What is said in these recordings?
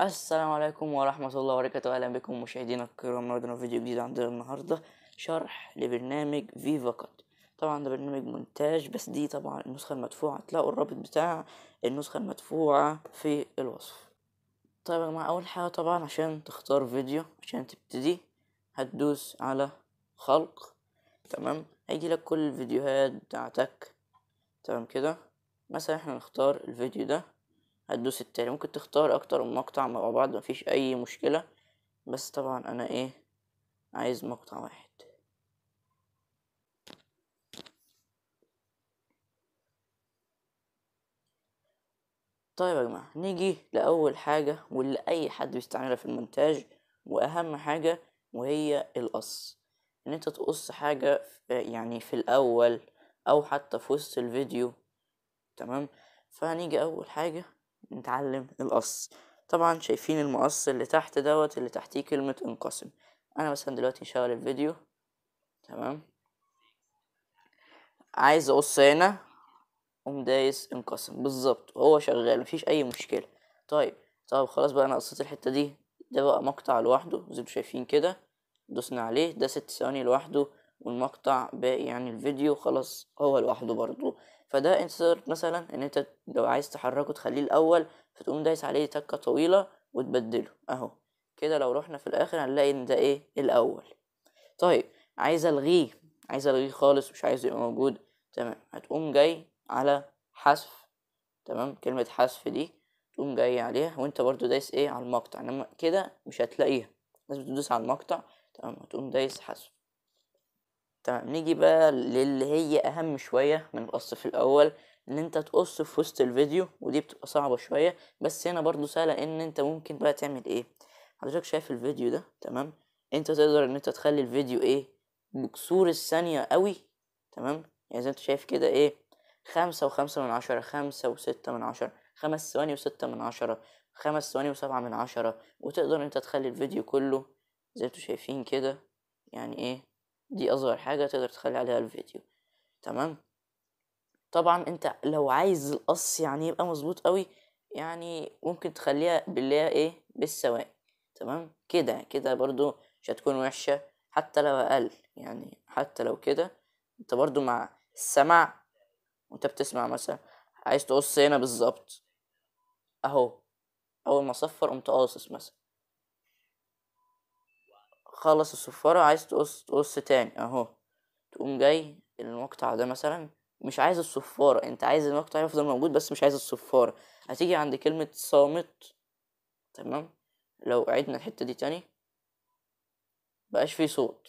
السلام عليكم ورحمة الله وبركاته أهلا بكم مشاهدينا الكرام في فيديو جديد عندنا النهاردة شرح لبرنامج فيفا كات طبعا ده برنامج مونتاج بس دي طبعا النسخة المدفوعة تلاقوا الرابط بتاع النسخة المدفوعة في الوصف طيب يا جماعة أول حاجة طبعا عشان تختار فيديو عشان تبتدي هتدوس على خلق تمام هيجي لك كل الفيديوهات بتاعتك تمام كده مثلا احنا نختار الفيديو ده هتدوس التاني ممكن تختار اكتر من مقطع مع بعض مفيش اي مشكلة بس طبعا انا ايه عايز مقطع واحد طيب يا جماعة نيجي لأول حاجة واللي أي حد بيستعملها في المونتاج وأهم حاجة وهي القص إن أنت تقص حاجة في يعني في الأول أو حتى في وسط الفيديو تمام فهنيجي أول حاجة نتعلم القص طبعا شايفين المقص اللي تحت دوت اللي تحتيه كلمة انقسم انا مثلا دلوقتي شغل الفيديو تمام عايز اقص هنا قوم دايس انقسم بالظبط وهو شغال مفيش اي مشكلة طيب طب خلاص بقى انا قصيت الحتة دي ده بقى مقطع لوحده زي ما شايفين كده دوسنا عليه ده ست ثواني لوحده والمقطع باقي يعني الفيديو خلاص هو لوحده برضو فده انتصارك مثلا ان انت لو عايز تحركه تخليه الاول فتقوم دايس عليه تكه طويله وتبدله اهو كده لو رحنا في الاخر هنلاقي ان ده ايه الاول طيب عايز الغيه عايز الغيه خالص مش عايز يبقى موجود تمام هتقوم جاي على حذف تمام كلمه حذف دي تقوم جاي عليها وانت برضو دايس ايه على المقطع انما كده مش هتلاقيها لازم تدوس على المقطع تمام هتقوم دايس حذف تمام طيب، نيجي بقى للي هي اهم شويه من القص في الاول ان انت تقص في وسط الفيديو ودي بتبقى صعبه شويه بس هنا برضو سهله ان انت ممكن بقى تعمل ايه حضرتك شايف الفيديو ده تمام انت تقدر ان انت تخلي الفيديو ايه بكسور الثانيه قوي تمام يعني زي انت شايف كده ايه خمسة وخمسة من عشرة خمسة وستة من عشرة خمس ثواني وستة من عشرة خمس ثواني وسبعة من عشرة وتقدر انت تخلي الفيديو كله زي انتوا شايفين كده يعني ايه دي اصغر حاجه تقدر تخلي عليها الفيديو تمام طبعا انت لو عايز القص يعني يبقى مظبوط قوي يعني ممكن تخليها باللي هي ايه بالسواق تمام كده كده برضو مش هتكون وحشه حتى لو اقل يعني حتى لو كده انت برضو مع السمع وانت بتسمع مثلا عايز تقص هنا بالظبط اهو اول ما اصفر قمت قاصص مثلا خلص الصفارة عايز تقص تقص تاني اهو تقوم جاي المقطع ده مثلا مش عايز الصفارة انت عايز المقطع يفضل موجود بس مش عايز الصفارة هتيجي عند كلمة صامت تمام لو عدنا الحتة دي تاني بقاش فيه صوت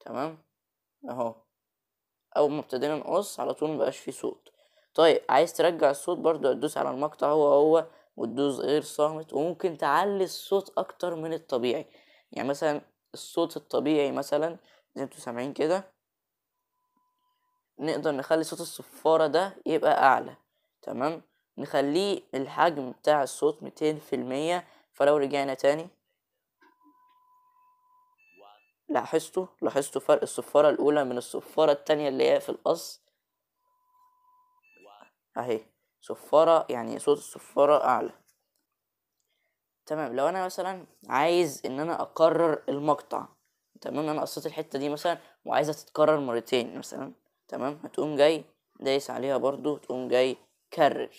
تمام اهو اول ما ابتدينا نقص على طول مبقاش فيه صوت طيب عايز ترجع الصوت برضو هتدوس على المقطع هو هو وتدوس غير صامت وممكن تعلي الصوت اكتر من الطبيعي يعني مثلا الصوت الطبيعي مثلا زي انتوا سامعين كده نقدر نخلي صوت الصفارة ده يبقى أعلى تمام نخليه الحجم بتاع الصوت ميتين في المية فلو رجعنا تاني لاحظتوا لاحظتوا فرق الصفارة الأولى من الصفارة التانية اللي هي في القص أهي صفارة يعني صوت الصفارة أعلى تمام لو انا مثلا عايز ان انا اكرر المقطع تمام انا قصيت الحته دي مثلا وعايزه تتكرر مرتين مثلا تمام هتقوم جاي دايس عليها برضو تقوم جاي كرر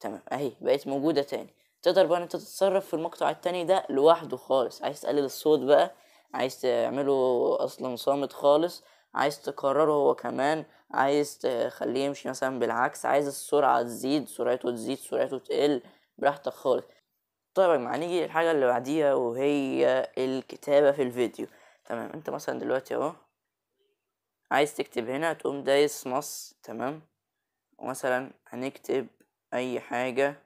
تمام اهي بقت موجوده تاني تقدر بقى انت تتصرف في المقطع التاني ده لوحده خالص عايز تقلل الصوت بقى عايز تعمله اصلا صامت خالص عايز تكرره هو كمان عايز تخليه يمشي مثلا بالعكس عايز السرعه تزيد سرعته تزيد سرعته تقل براحتك خالص طيب يا جماعة نيجي للحاجة اللي بعديها وهي الكتابة في الفيديو تمام انت مثلا دلوقتي اهو عايز تكتب هنا تقوم دايس نص تمام ومثلا هنكتب اي حاجة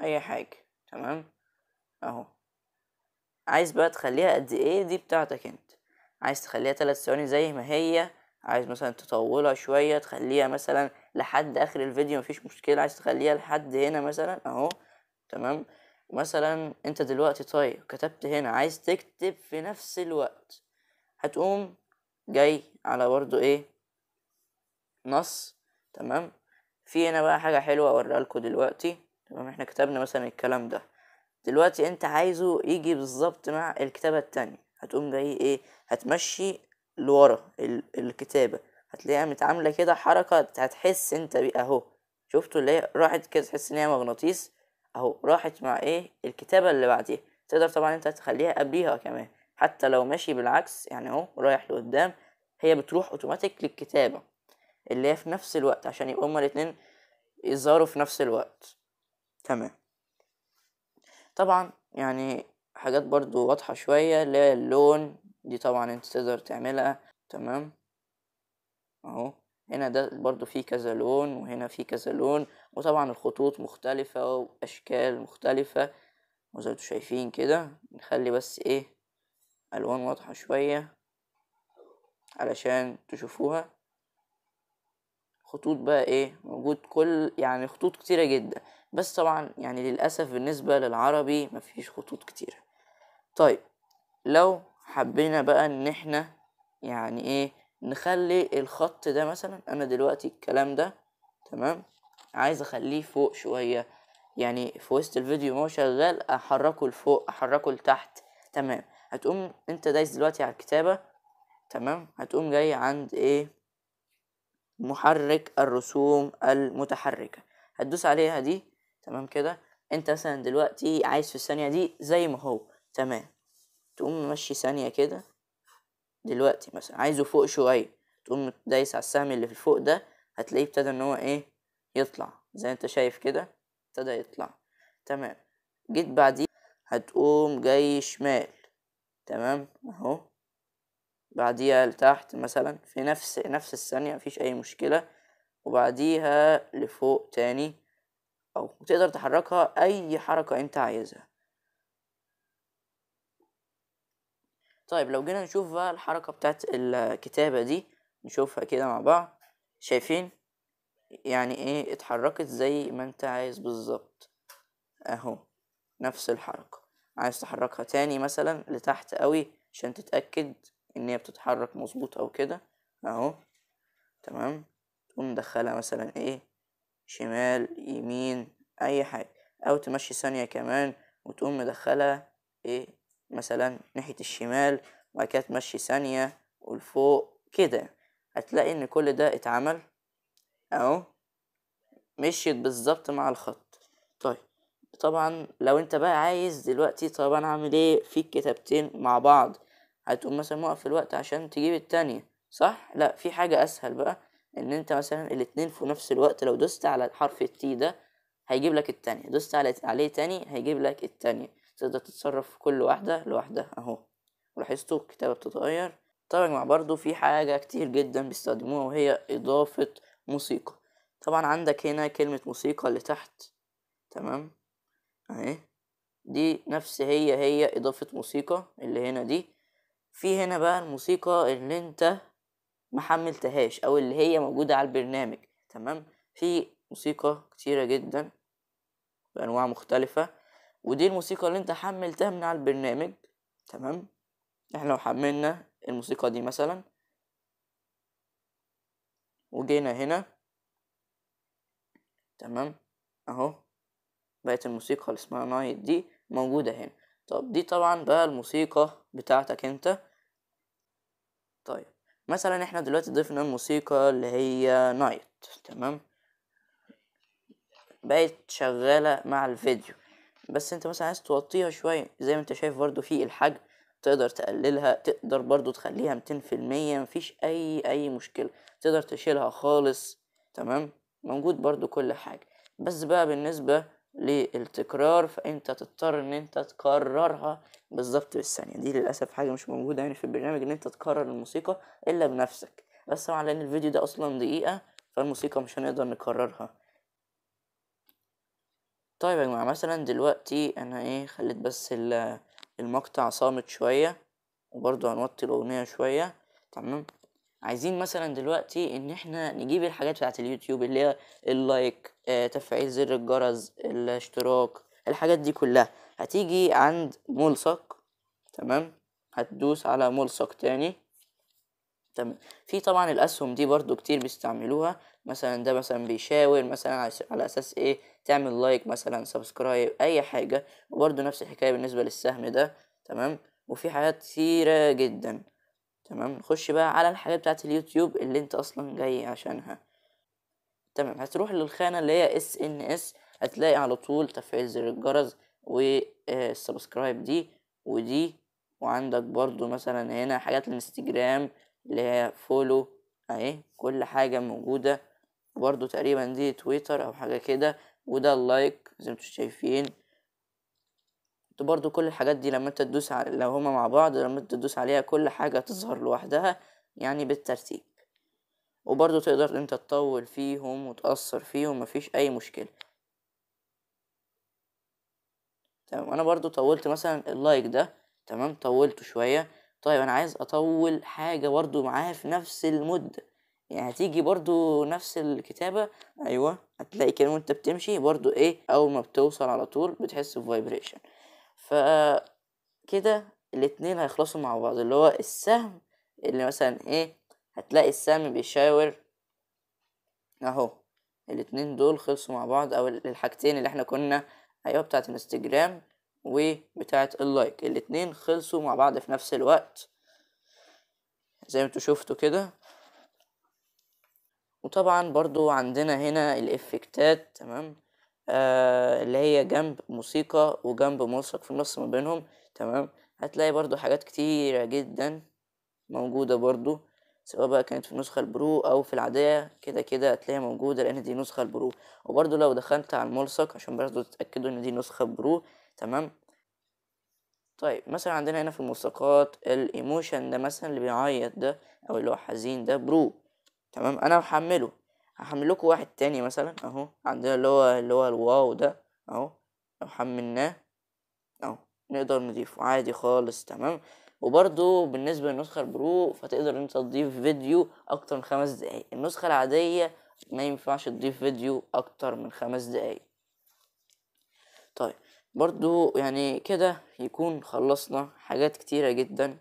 اي حاجة تمام اهو عايز بقى تخليها قد ايه دي بتاعتك انت عايز تخليها تلات ثواني زي ما هي عايز مثلا تطولها شوية تخليها مثلا لحد اخر الفيديو مفيش مشكلة عايز تخليها لحد هنا مثلا اهو تمام ومثلا انت دلوقتي طيب كتبت هنا عايز تكتب في نفس الوقت هتقوم جاي على برضو ايه نص تمام في هنا بقى حاجة حلوة اوريها لكم دلوقتي تمام احنا كتبنا مثلا الكلام ده دلوقتي انت عايزه يجي بالظبط مع الكتابة التانية هتقوم جاي ايه هتمشي لورا الكتابة هتلاقيها متعاملة كده حركة هتحس انت بيه اهو شفتوا اللي هي راحت كده تحس ان هي مغناطيس اهو راحت مع ايه الكتابة اللي بعديها تقدر طبعا انت تخليها قبليها كمان حتى لو ماشي بالعكس يعني اهو رايح لقدام هي بتروح اوتوماتيك للكتابة اللي هي في نفس الوقت عشان يبقوا هما الاتنين يظهروا في نفس الوقت تمام طبعا يعني حاجات برضو واضحة شوية اللي هي اللون دي طبعا انت تقدر تعملها تمام اهو هنا ده برضو فيه كذا لون وهنا فيه كذا لون وطبعا الخطوط مختلفة وأشكال مختلفة وزي ما انتوا شايفين كده نخلي بس ايه ألوان واضحة شوية علشان تشوفوها خطوط بقى ايه موجود كل يعني خطوط كتيرة جدا بس طبعا يعني للأسف بالنسبة للعربي مفيش خطوط كتيرة طيب لو حبينا بقى ان احنا يعني ايه نخلي الخط ده مثلا انا دلوقتي الكلام ده تمام عايز اخليه فوق شوية يعني في وسط الفيديو ما هو شغال احركه لفوق احركه لتحت تمام هتقوم انت دايس دلوقتي على الكتابة تمام هتقوم جاي عند ايه محرك الرسوم المتحركة هتدوس عليها دي تمام كده انت مثلا دلوقتي عايز في الثانية دي زي ما هو تمام تقوم ممشي ثانية كده دلوقتي مثلا عايزه فوق شوية تقوم دايس على السهم اللي في فوق ده هتلاقيه ابتدى ان هو ايه يطلع زي انت شايف كده ابتدى يطلع تمام جيت بعديه هتقوم جاي شمال تمام اهو بعديها لتحت مثلا في نفس نفس الثانية مفيش أي مشكلة وبعديها لفوق تاني أو تقدر تحركها أي حركة أنت عايزها طيب لو جينا نشوف بقى الحركة بتاعت الكتابة دي نشوفها كده مع بعض شايفين يعني ايه اتحركت زي ما انت عايز بالظبط اهو نفس الحركة عايز تحركها تاني مثلا لتحت قوي عشان تتأكد ان هي بتتحرك مظبوط او كده اهو تمام تقوم مدخلها مثلا ايه شمال يمين اي حاجة او تمشي ثانية كمان وتقوم مدخلها ايه مثلا ناحية الشمال وبعد كده تمشي ثانية ولفوق كده هتلاقي ان كل ده اتعمل اهو مشيت بالظبط مع الخط طيب طبعا لو انت بقى عايز دلوقتي طب انا هعمل ايه في الكتابتين مع بعض هتقوم مثلا موقف الوقت عشان تجيب التانية صح لا في حاجة اسهل بقى ان انت مثلا الاتنين في نفس الوقت لو دوست على حرف التي ده هيجيب لك التانية دوست على عليه تاني هيجيب لك التانية تقدر تتصرف في كل واحدة لوحدها اهو لاحظتوا الكتابة بتتغير طبعا مع برضو في حاجة كتير جدا بيستخدموها وهي اضافة موسيقى طبعا عندك هنا كلمة موسيقى اللي تحت تمام اهي دي نفس هي هي اضافة موسيقى اللي هنا دي في هنا بقى الموسيقى اللي انت محملتهاش او اللي هي موجودة على البرنامج تمام في موسيقى كتيرة جدا بانواع مختلفة ودي الموسيقى اللي انت حملتها من على البرنامج تمام احنا لو حملنا الموسيقى دي مثلا وجينا هنا تمام اهو بقت الموسيقى اللي اسمها نايت دي موجودة هنا طب دي طبعا بقى الموسيقى بتاعتك انت طيب مثلا احنا دلوقتي ضفنا الموسيقى اللي هي نايت تمام بقت شغالة مع الفيديو بس انت مثلا عايز توطيها شوية زي ما انت شايف برضو في الحجم تقدر تقللها تقدر برضو تخليها ميتين في المية مفيش أي أي مشكلة تقدر تشيلها خالص تمام موجود برضو كل حاجة بس بقى بالنسبة للتكرار فأنت تضطر إن أنت تكررها بالظبط بالثانية دي للأسف حاجة مش موجودة يعني في البرنامج إن أنت تكرر الموسيقى إلا بنفسك بس طبعا لأن الفيديو ده أصلا دقيقة فالموسيقى مش هنقدر نكررها طيب يا جماعة مثلا دلوقتي أنا إيه خليت بس ال المقطع صامت شوية وبرضو هنوطي الأغنية شوية تمام عايزين مثلا دلوقتي ان احنا نجيب الحاجات بتاعه اليوتيوب اللي هي اللايك آه، تفعيل زر الجرس الاشتراك الحاجات دي كلها هتيجي عند ملصق تمام هتدوس على ملصق تاني تمام في طبعا الاسهم دي برضو كتير بيستعملوها مثلا ده مثلا بيشاور مثلا على اساس ايه تعمل لايك مثلا سبسكرايب اي حاجه وبرضو نفس الحكايه بالنسبه للسهم ده تمام وفي حاجات كتيره جدا تمام نخش بقى على الحاجات بتاعه اليوتيوب اللي انت اصلا جاي عشانها تمام هتروح للخانه اللي هي اس ان اس هتلاقي على طول تفعيل زر الجرس والسبسكرايب آه، دي ودي وعندك برضو مثلا هنا حاجات الانستجرام اللي هي فولو اهي كل حاجة موجودة وبرضو تقريبا دي تويتر او حاجة كده وده اللايك زي ما انتم شايفين انتوا برضو كل الحاجات دي لما انت تدوس على لو هما مع بعض لما انت تدوس عليها كل حاجة تظهر لوحدها يعني بالترتيب وبرضو تقدر انت تطول فيهم وتأثر فيهم مفيش اي مشكلة تمام انا برضو طولت مثلا اللايك ده تمام طولته شوية طيب انا عايز اطول حاجه برضو معاها في نفس المده يعني هتيجي برضو نفس الكتابه ايوه هتلاقي كده وانت بتمشي برضو ايه اول ما بتوصل على طول بتحس بفايبريشن ف كده الاتنين هيخلصوا مع بعض اللي هو السهم اللي مثلا ايه هتلاقي السهم بيشاور اهو الاتنين دول خلصوا مع بعض او الحاجتين اللي احنا كنا ايوه بتاعت انستجرام وبتاعة اللايك الاتنين خلصوا مع بعض في نفس الوقت زي ما انتوا شفتوا كده وطبعا برضو عندنا هنا الافكتات تمام آه اللي هي جنب موسيقى وجنب ملصق في النص ما بينهم تمام هتلاقي برضو حاجات كتيرة جدا موجودة برضو سواء بقى كانت في النسخة البرو أو في العادية كده كده هتلاقيها موجودة لأن دي نسخة البرو وبرضو لو دخلت على الملصق عشان برضو تتأكدوا إن دي نسخة برو تمام طيب مثلا عندنا هنا في الملصقات الايموشن ده مثلا اللي بيعيط ده او اللي هو حزين ده برو تمام انا هحمله هحمل لكم واحد تاني مثلا اهو عندنا اللي هو اللي هو الواو ده اهو لو حملناه اهو نقدر نضيفه عادي خالص تمام وبرده بالنسبة للنسخة البرو فتقدر انت تضيف فيديو اكتر من خمس دقايق النسخة العادية ما ينفعش تضيف فيديو اكتر من خمس دقايق طيب برضو يعني كده يكون خلصنا حاجات كتيرة جدا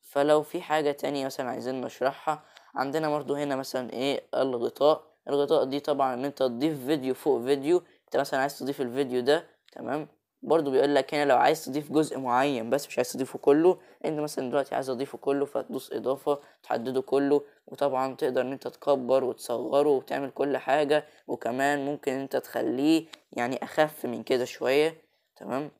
فلو في حاجة تانية مثلا عايزين نشرحها عندنا برضو هنا مثلا ايه الغطاء الغطاء دي طبعا ان انت تضيف فيديو فوق فيديو انت مثلا عايز تضيف الفيديو ده تمام برضو بيقول لك هنا لو عايز تضيف جزء معين بس مش عايز تضيفه كله انت مثلا دلوقتي عايز اضيفه كله فتدوس اضافة تحدده كله وطبعا تقدر ان انت تكبر وتصغره وتعمل كل حاجة وكمان ممكن انت تخليه يعني اخف من كده شوية تمام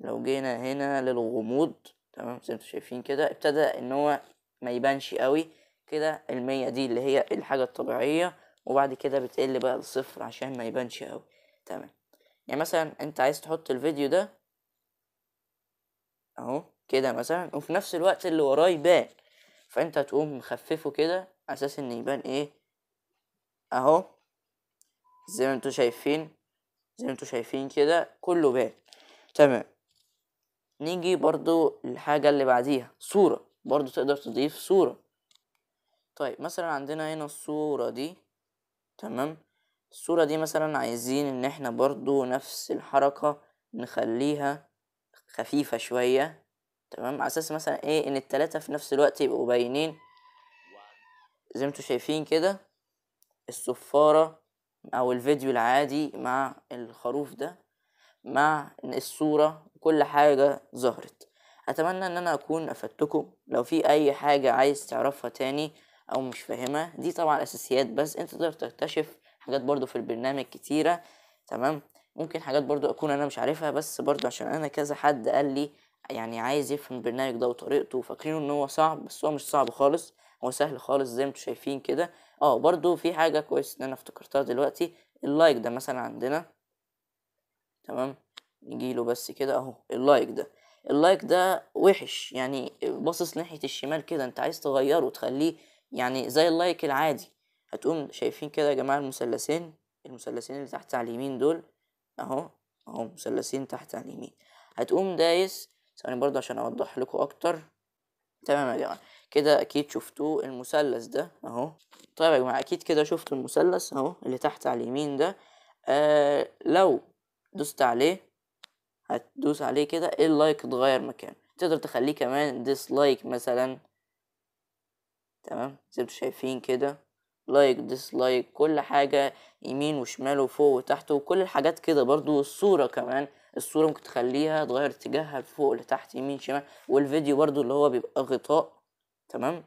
لو جينا هنا للغموض تمام زي ما انتم شايفين كده ابتدى ان هو ما يبانش قوي كده المية دي اللي هي الحاجة الطبيعية وبعد كده بتقل بقى لصفر عشان ما يبانش قوي تمام يعني مثلا انت عايز تحط الفيديو ده اهو كده مثلا وفي نفس الوقت اللي وراه يبان فانت تقوم مخففه كده اساس ان يبان ايه اهو زي ما انتوا شايفين زي ما انتوا شايفين كده كله بان تمام نيجي برضو الحاجة اللي بعديها صورة برضو تقدر تضيف صورة طيب مثلا عندنا هنا الصورة دي تمام الصورة دي مثلا عايزين ان احنا برضو نفس الحركة نخليها خفيفة شوية تمام على اساس مثلا ايه ان التلاتة في نفس الوقت يبقوا باينين زي ما انتوا شايفين كده الصفارة او الفيديو العادي مع الخروف ده مع الصورة وكل حاجة ظهرت أتمنى إن أنا أكون أفدتكم لو في أي حاجة عايز تعرفها تاني أو مش فاهمها دي طبعا أساسيات بس أنت تقدر تكتشف حاجات برضو في البرنامج كتيرة تمام ممكن حاجات برضو أكون أنا مش عارفها بس برضو عشان أنا كذا حد قال لي يعني عايز يفهم البرنامج ده وطريقته وفاكرينه ان هو صعب بس هو مش صعب خالص هو سهل خالص زي ما انتوا شايفين كده اه برضو في حاجه كويس ان انا افتكرتها دلوقتي اللايك ده مثلا عندنا تمام نجيله بس كده اهو اللايك ده اللايك ده وحش يعني باصص ناحية الشمال كده انت عايز تغيره تخليه يعني زي اللايك العادي هتقوم شايفين كده يا جماعة المثلثين المثلثين اللي تحت على اليمين دول اهو اهو مثلثين تحت على اليمين هتقوم دايس ثواني برضه عشان اوضح لكم اكتر تمام يا جماعة كده اكيد شفتوه المثلث ده اهو طيب يا جماعة اكيد كده شفتوا المثلث اهو اللي تحت على اليمين ده آه لو دوست عليه هتدوس عليه كده ايه اللايك اتغير مكانه تقدر تخليه كمان ديسلايك مثلا تمام زي ما شايفين كده لايك ديسلايك كل حاجة يمين وشمال وفوق وتحت وكل الحاجات كده برضو الصورة كمان الصورة ممكن تخليها تغير اتجاهها لفوق لتحت يمين شمال والفيديو برضو اللي هو بيبقى غطاء تمام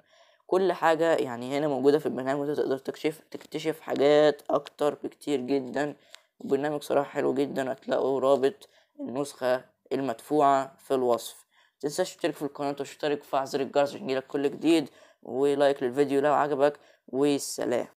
كل حاجة يعني هنا موجودة في البرنامج وتقدر تكشف تكتشف حاجات أكتر بكتير جدا وبرنامج صراحة حلو جدا هتلاقوا رابط النسخة المدفوعة في الوصف متنساش تشترك في القناة وتشترك وفعل زر الجرس عشان يجيلك كل جديد ولايك للفيديو لو عجبك والسلام